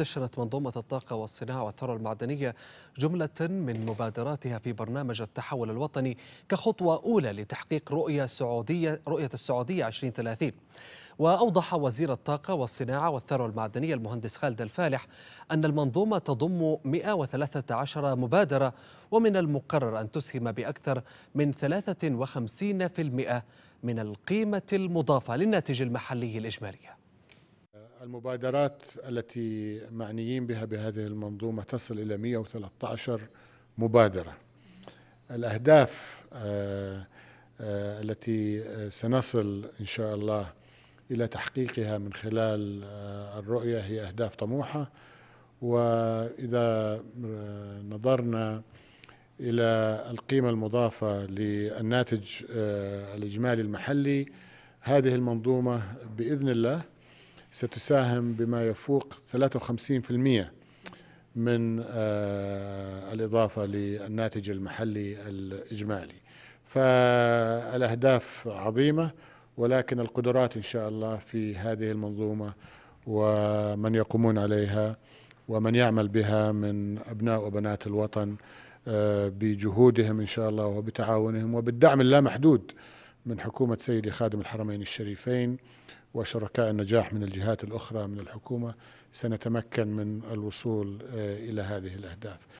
نشرت منظومة الطاقة والصناعة والثروة المعدنية جملة من مبادراتها في برنامج التحول الوطني كخطوة أولى لتحقيق رؤية سعودية رؤية السعودية 2030 وأوضح وزير الطاقة والصناعة والثروة المعدنية المهندس خالد الفالح أن المنظومة تضم 113 مبادرة ومن المقرر أن تسهم بأكثر من 53% من القيمة المضافة للناتج المحلي الإجمالي المبادرات التي معنيين بها بهذه المنظومة تصل إلى 113 مبادرة الأهداف آه، آه، التي سنصل إن شاء الله إلى تحقيقها من خلال آه، الرؤية هي أهداف طموحة وإذا نظرنا إلى القيمة المضافة للناتج الإجمالي المحلي هذه المنظومة بإذن الله ستساهم بما يفوق 53% من آه، الإضافة للناتج المحلي الإجمالي فالأهداف عظيمة ولكن القدرات إن شاء الله في هذه المنظومة ومن يقومون عليها ومن يعمل بها من أبناء وبنات الوطن آه، بجهودهم إن شاء الله وبتعاونهم وبالدعم اللامحدود من حكومة سيدي خادم الحرمين الشريفين وشركاء النجاح من الجهات الأخرى من الحكومة سنتمكن من الوصول آه، إلى هذه الأهداف